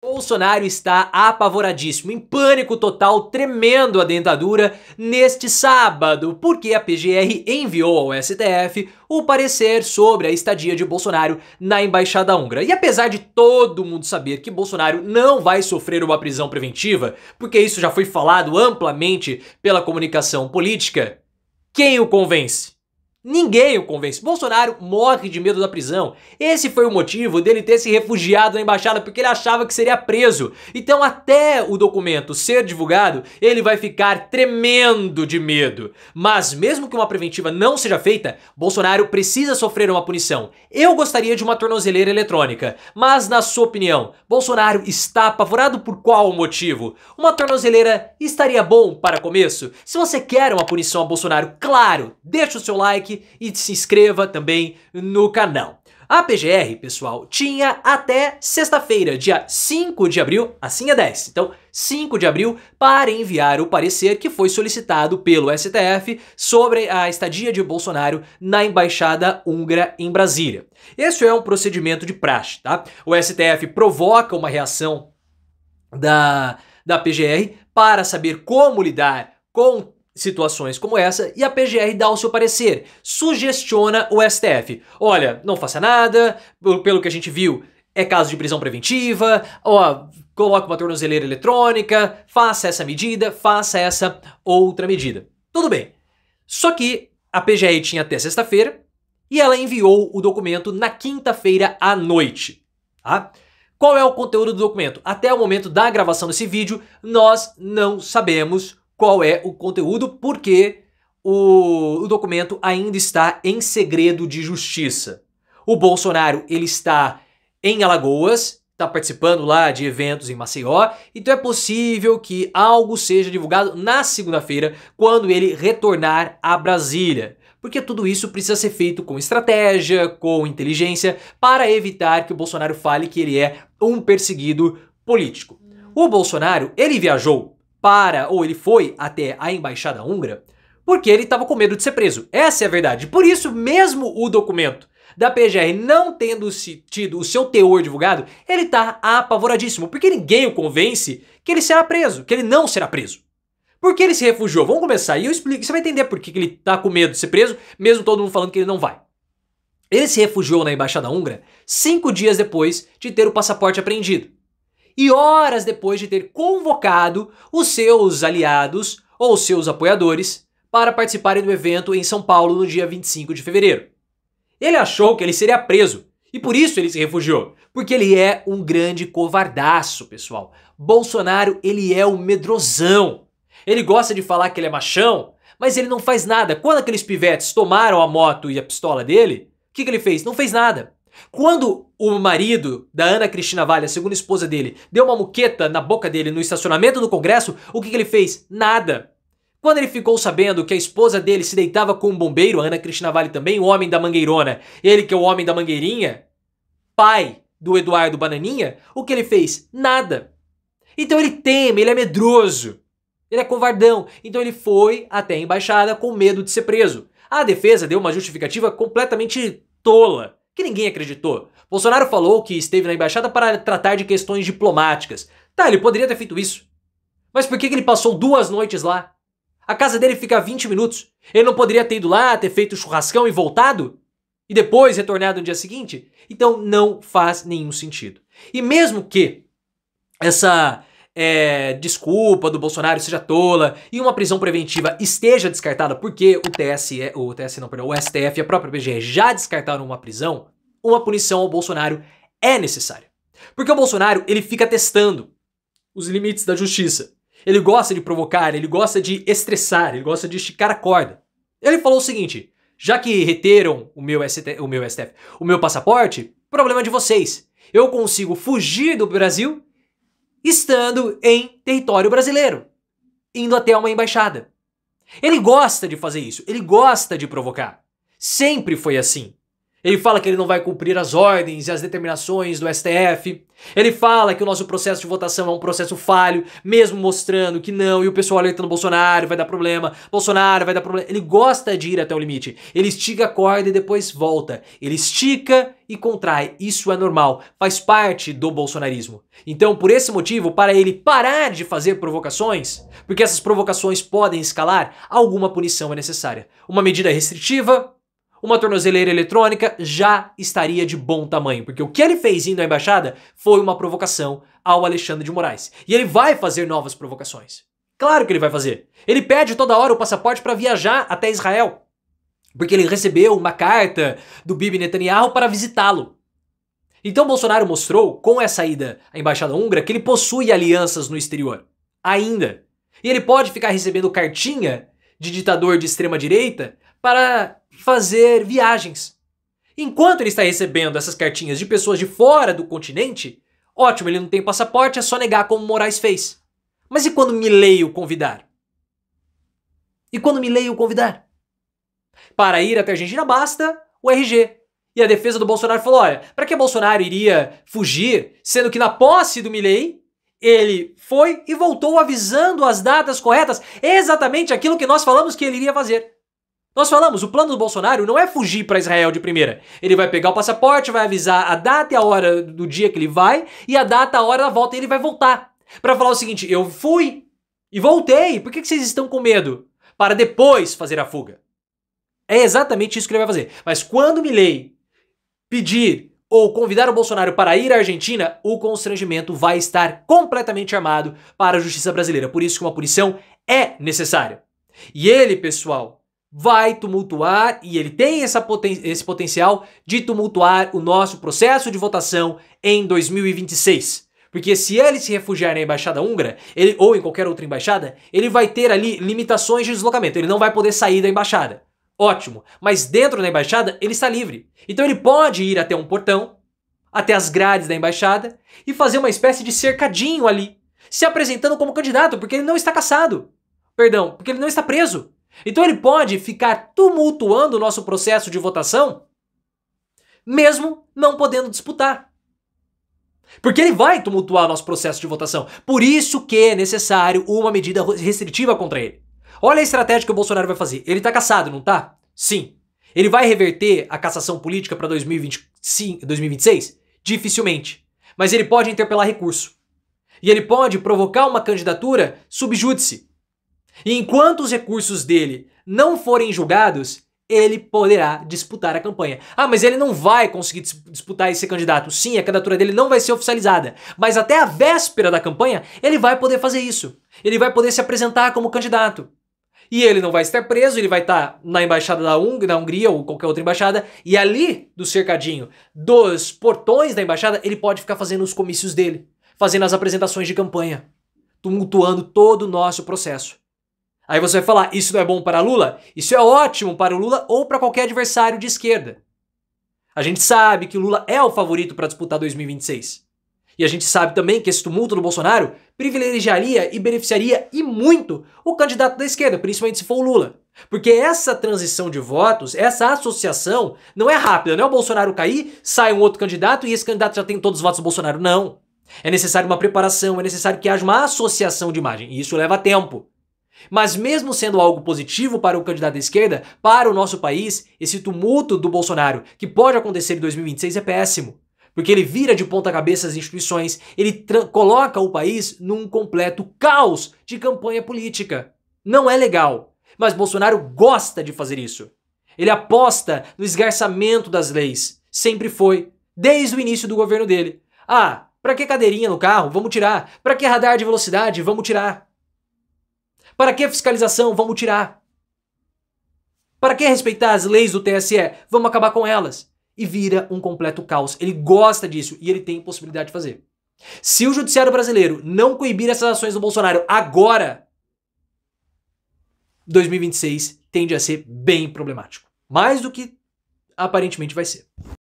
Bolsonaro está apavoradíssimo, em pânico total, tremendo a dentadura neste sábado, porque a PGR enviou ao STF o parecer sobre a estadia de Bolsonaro na embaixada húngara. E apesar de todo mundo saber que Bolsonaro não vai sofrer uma prisão preventiva, porque isso já foi falado amplamente pela comunicação política, quem o convence? Ninguém o convence. Bolsonaro morre de medo da prisão. Esse foi o motivo dele ter se refugiado na embaixada porque ele achava que seria preso. Então, até o documento ser divulgado, ele vai ficar tremendo de medo. Mas, mesmo que uma preventiva não seja feita, Bolsonaro precisa sofrer uma punição. Eu gostaria de uma tornozeleira eletrônica. Mas, na sua opinião, Bolsonaro está apavorado por qual motivo? Uma tornozeleira estaria bom para começo? Se você quer uma punição a Bolsonaro, claro, deixa o seu like e se inscreva também no canal. A PGR, pessoal, tinha até sexta-feira, dia 5 de abril, assim é 10. Então, 5 de abril, para enviar o parecer que foi solicitado pelo STF sobre a estadia de Bolsonaro na embaixada húngara em Brasília. Esse é um procedimento de praxe, tá? O STF provoca uma reação da da PGR para saber como lidar com situações como essa e a PGR dá o seu parecer, sugestiona o STF. Olha, não faça nada, pelo que a gente viu, é caso de prisão preventiva, ó, coloque uma tornozeleira eletrônica, faça essa medida, faça essa outra medida. Tudo bem. Só que a PGR tinha até sexta-feira e ela enviou o documento na quinta-feira à noite, tá? Qual é o conteúdo do documento? Até o momento da gravação desse vídeo, nós não sabemos qual é o conteúdo, porque o, o documento ainda está em segredo de justiça. O Bolsonaro ele está em Alagoas, está participando lá de eventos em Maceió, então é possível que algo seja divulgado na segunda-feira, quando ele retornar a Brasília. Porque tudo isso precisa ser feito com estratégia, com inteligência, para evitar que o Bolsonaro fale que ele é um perseguido político. O Bolsonaro, ele viajou para, ou ele foi até a embaixada húngara, porque ele estava com medo de ser preso. Essa é a verdade. Por isso, mesmo o documento da PGR não tendo tido o seu teor divulgado, ele está apavoradíssimo, porque ninguém o convence que ele será preso, que ele não será preso. Por que ele se refugiou? Vamos começar e eu explico. Você vai entender por que, que ele está com medo de ser preso, mesmo todo mundo falando que ele não vai. Ele se refugiou na embaixada húngara cinco dias depois de ter o passaporte apreendido e horas depois de ter convocado os seus aliados ou seus apoiadores para participarem do evento em São Paulo no dia 25 de fevereiro. Ele achou que ele seria preso e por isso ele se refugiou, porque ele é um grande covardaço, pessoal. Bolsonaro, ele é um medrosão. Ele gosta de falar que ele é machão, mas ele não faz nada. Quando aqueles pivetes tomaram a moto e a pistola dele, o que, que ele fez? Não fez nada. Quando o marido da Ana Cristina Vale, a segunda esposa dele, deu uma muqueta na boca dele no estacionamento do Congresso, o que, que ele fez? Nada. Quando ele ficou sabendo que a esposa dele se deitava com um bombeiro, a Ana Cristina Vale também, o homem da mangueirona, ele que é o homem da mangueirinha, pai do Eduardo Bananinha, o que ele fez? Nada. Então ele teme, ele é medroso, ele é covardão. Então ele foi até a embaixada com medo de ser preso. A defesa deu uma justificativa completamente tola que ninguém acreditou. Bolsonaro falou que esteve na embaixada para tratar de questões diplomáticas. Tá, ele poderia ter feito isso. Mas por que ele passou duas noites lá? A casa dele fica a 20 minutos. Ele não poderia ter ido lá, ter feito churrascão e voltado? E depois retornado no dia seguinte? Então não faz nenhum sentido. E mesmo que essa é, desculpa do Bolsonaro seja tola e uma prisão preventiva esteja descartada porque o TSE, o TSE não, perdão, o STF e a própria PGE já descartaram uma prisão, uma punição ao Bolsonaro é necessária. Porque o Bolsonaro, ele fica testando os limites da justiça. Ele gosta de provocar, ele gosta de estressar, ele gosta de esticar a corda. Ele falou o seguinte: já que reteram o meu, ST, o meu STF, o meu passaporte, problema de vocês. Eu consigo fugir do Brasil estando em território brasileiro, indo até uma embaixada. Ele gosta de fazer isso, ele gosta de provocar. Sempre foi assim. Ele fala que ele não vai cumprir as ordens e as determinações do STF. Ele fala que o nosso processo de votação é um processo falho, mesmo mostrando que não, e o pessoal alertando Bolsonaro, vai dar problema, Bolsonaro vai dar problema. Ele gosta de ir até o limite. Ele estica a corda e depois volta. Ele estica e contrai. Isso é normal, faz parte do bolsonarismo. Então, por esse motivo, para ele parar de fazer provocações, porque essas provocações podem escalar, alguma punição é necessária. Uma medida restritiva, uma tornozeleira eletrônica já estaria de bom tamanho, porque o que ele fez indo à embaixada foi uma provocação ao Alexandre de Moraes. E ele vai fazer novas provocações. Claro que ele vai fazer. Ele pede toda hora o passaporte para viajar até Israel, porque ele recebeu uma carta do Bibi Netanyahu para visitá-lo. Então Bolsonaro mostrou, com essa ida à embaixada húngara, que ele possui alianças no exterior. Ainda. E ele pode ficar recebendo cartinha de ditador de extrema direita para fazer viagens. Enquanto ele está recebendo essas cartinhas de pessoas de fora do continente, ótimo, ele não tem passaporte, é só negar como Moraes fez. Mas e quando Milley o convidar? E quando Milley o convidar? Para ir até a Argentina basta o RG. E a defesa do Bolsonaro falou: olha, para que Bolsonaro iria fugir, sendo que na posse do Milley ele foi e voltou avisando as datas corretas, exatamente aquilo que nós falamos que ele iria fazer. Nós falamos, o plano do Bolsonaro não é fugir para Israel de primeira. Ele vai pegar o passaporte, vai avisar a data e a hora do dia que ele vai e a data, a hora da volta e ele vai voltar. Para falar o seguinte: eu fui e voltei. Por que, que vocês estão com medo? Para depois fazer a fuga. É exatamente isso que ele vai fazer. Mas quando Milley pedir ou convidar o Bolsonaro para ir à Argentina, o constrangimento vai estar completamente armado para a justiça brasileira. Por isso que uma punição é necessária. E ele, pessoal, vai tumultuar e ele tem essa poten esse potencial de tumultuar o nosso processo de votação em 2026. Porque se ele se refugiar na embaixada húngara, ele, ou em qualquer outra embaixada, ele vai ter ali limitações de deslocamento, ele não vai poder sair da embaixada. Ótimo, mas dentro da embaixada ele está livre. Então ele pode ir até um portão, até as grades da embaixada e fazer uma espécie de cercadinho ali, se apresentando como candidato, porque ele não está caçado. Perdão, porque ele não está preso. Então ele pode ficar tumultuando o nosso processo de votação, mesmo não podendo disputar. Porque ele vai tumultuar o nosso processo de votação. Por isso que é necessário uma medida restritiva contra ele. Olha a estratégia que o Bolsonaro vai fazer. Ele tá caçado, não tá? Sim. Ele vai reverter a cassação política para 2026? Dificilmente. Mas ele pode interpelar recurso. E ele pode provocar uma candidatura subjúdice e enquanto os recursos dele não forem julgados, ele poderá disputar a campanha. Ah, mas ele não vai conseguir disputar esse candidato. Sim, a candidatura dele não vai ser oficializada. Mas até a véspera da campanha, ele vai poder fazer isso. Ele vai poder se apresentar como candidato. E ele não vai estar preso, ele vai estar na embaixada da, Hung da Hungria ou qualquer outra embaixada, e ali do cercadinho dos portões da embaixada, ele pode ficar fazendo os comícios dele, fazendo as apresentações de campanha, tumultuando todo o nosso processo. Aí você vai falar, isso não é bom para Lula? Isso é ótimo para o Lula ou para qualquer adversário de esquerda. A gente sabe que o Lula é o favorito para disputar 2026. E a gente sabe também que esse tumulto do Bolsonaro privilegiaria e beneficiaria e muito o candidato da esquerda, principalmente se for o Lula. Porque essa transição de votos, essa associação, não é rápida, não é o Bolsonaro cair, sai um outro candidato e esse candidato já tem todos os votos do Bolsonaro. Não. É necessário uma preparação, é necessário que haja uma associação de imagem. E isso leva tempo. Mas mesmo sendo algo positivo para o candidato da esquerda, para o nosso país, esse tumulto do Bolsonaro que pode acontecer em 2026 é péssimo. Porque ele vira de ponta cabeça as instituições, ele coloca o país num completo caos de campanha política. Não é legal. Mas Bolsonaro gosta de fazer isso. Ele aposta no esgarçamento das leis. Sempre foi. Desde o início do governo dele. Ah, pra que cadeirinha no carro? Vamos tirar. Pra que radar de velocidade? Vamos tirar. Para que fiscalização? Vamos tirar. Para que respeitar as leis do TSE? Vamos acabar com elas. E vira um completo caos. Ele gosta disso e ele tem possibilidade de fazer. Se o judiciário brasileiro não coibir essas ações do Bolsonaro agora, 2026 tende a ser bem problemático. Mais do que aparentemente vai ser.